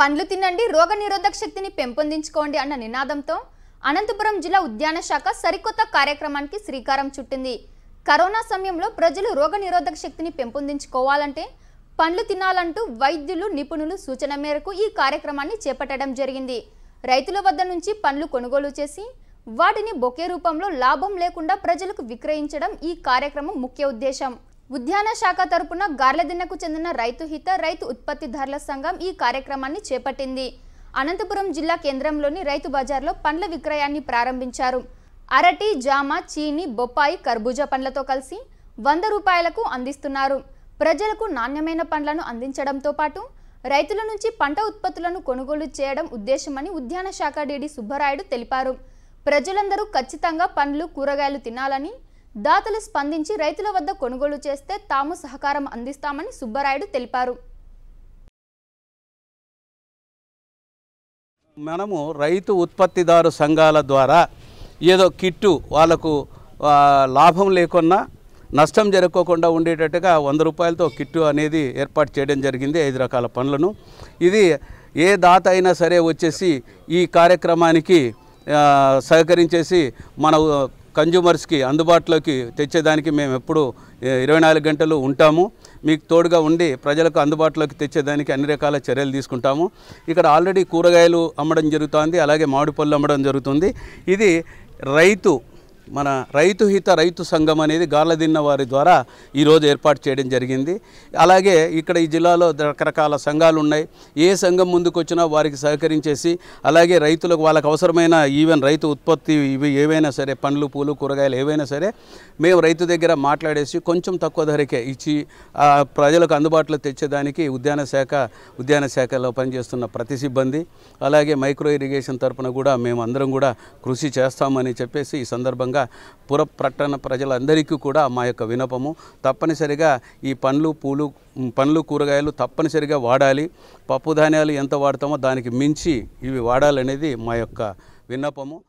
పండ్లు తినండి రోగ నిరోధక శక్తిని పెంపొందించుకోండి అన్న నినాదంతో అనంతపురం జిల్లా ఉద్యాన శాఖ సరికొత్త కార్యక్రమానికి శ్రీకారం చుట్టింది కరోనా సమయంలో ప్రజలు రోగ నిరోధక శక్తిని పెంపొందించుకోవాలంటే పండ్లు తినాలంటూ వైద్యులు నిపుణులు సూచన మేరకు ఈ కార్యక్రమాన్ని చేపట్టడం జరిగింది రైతుల వద్ద నుంచి పండ్లు కొనుగోలు చేసి వాటిని బొకే రూపంలో లాభం లేకుండా ప్రజలకు విక్రయించడం ఈ కార్యక్రమం ముఖ్య ఉద్దేశం ఉద్యాన శాఖ తరపున గార్లదిన్నకు చెందిన రైతు హిత రైతు ఉత్పత్తిదారుల సంఘం ఈ కార్యక్రమాన్ని చేపట్టింది అనంతపురం జిల్లా కేంద్రంలోని రైతు బజార్లో పండ్ల విక్రయాన్ని ప్రారంభించారు అరటి జామ చీని బొప్పాయి కర్బూజా పండ్లతో కలిసి వంద రూపాయలకు అందిస్తున్నారు ప్రజలకు నాణ్యమైన పండ్లను అందించడంతో పాటు రైతుల నుంచి పంట ఉత్పత్తులను కొనుగోలు చేయడం ఉద్దేశమని ఉద్యాన శాఖ డీడీ సుబ్బరాయుడు తెలిపారు ప్రజలందరూ ఖచ్చితంగా పండ్లు కూరగాయలు తినాలని దాతలు స్పందించి రైతుల వద్ద కొనుగోలు చేస్తే తాము సహకారం అందిస్తామని సుబ్బరాయుడు తెలిపారు మనము రైతు ఉత్పత్తిదారు సంఘాల ద్వారా ఏదో కిట్టు వాళ్ళకు లాభం లేకున్నా నష్టం జరగకుండా ఉండేటట్టుగా వంద రూపాయలతో కిట్టు అనేది ఏర్పాటు చేయడం జరిగింది ఐదు రకాల పనులను ఇది ఏ దాత అయినా సరే వచ్చేసి ఈ కార్యక్రమానికి సహకరించేసి మన కన్జ్యూమర్స్కి అందుబాటులోకి తెచ్చేదానికి మేము ఎప్పుడు ఇరవై నాలుగు గంటలు ఉంటాము మీకు తోడుగా ఉండి ప్రజలకు అందుబాటులోకి తెచ్చేదానికి అన్ని రకాల చర్యలు తీసుకుంటాము ఇక్కడ ఆల్రెడీ కూరగాయలు అమ్మడం జరుగుతుంది అలాగే మామిడి పళ్ళు అమ్మడం జరుగుతుంది ఇది రైతు మన రైతు హిత రైతు సంఘం అనేది గాలదిన్న వారి ద్వారా ఈరోజు ఏర్పాటు చేయడం జరిగింది అలాగే ఇక్కడ ఈ జిల్లాలో రకరకాల సంఘాలు ఉన్నాయి ఏ సంఘం ముందుకు వచ్చినా వారికి సహకరించేసి అలాగే రైతులకు వాళ్ళకు అవసరమైన ఈవెన్ రైతు ఉత్పత్తి ఇవి ఏవైనా సరే పండ్లు పూలు కూరగాయలు ఏవైనా సరే మేము రైతు దగ్గర మాట్లాడేసి కొంచెం తక్కువ ధరకే ఇచ్చి ప్రజలకు అందుబాటులో తెచ్చేదానికి ఉద్యాన శాఖ ఉద్యాన శాఖలో పనిచేస్తున్న ప్రతి సిబ్బంది అలాగే మైక్రో ఇరిగేషన్ తరఫున కూడా మేము అందరం కూడా కృషి చేస్తామని చెప్పేసి ఈ సందర్భంగా అదేవిధంగా పుర పట్టణ ప్రజలందరికీ కూడా మా యొక్క వినపము తప్పనిసరిగా ఈ పండ్లు పూలు పండ్లు కూరగాయలు తప్పనిసరిగా వాడాలి పప్పు ధాన్యాలు ఎంత వాడతామో దానికి మించి ఇవి వాడాలనేది మా యొక్క విన్నపము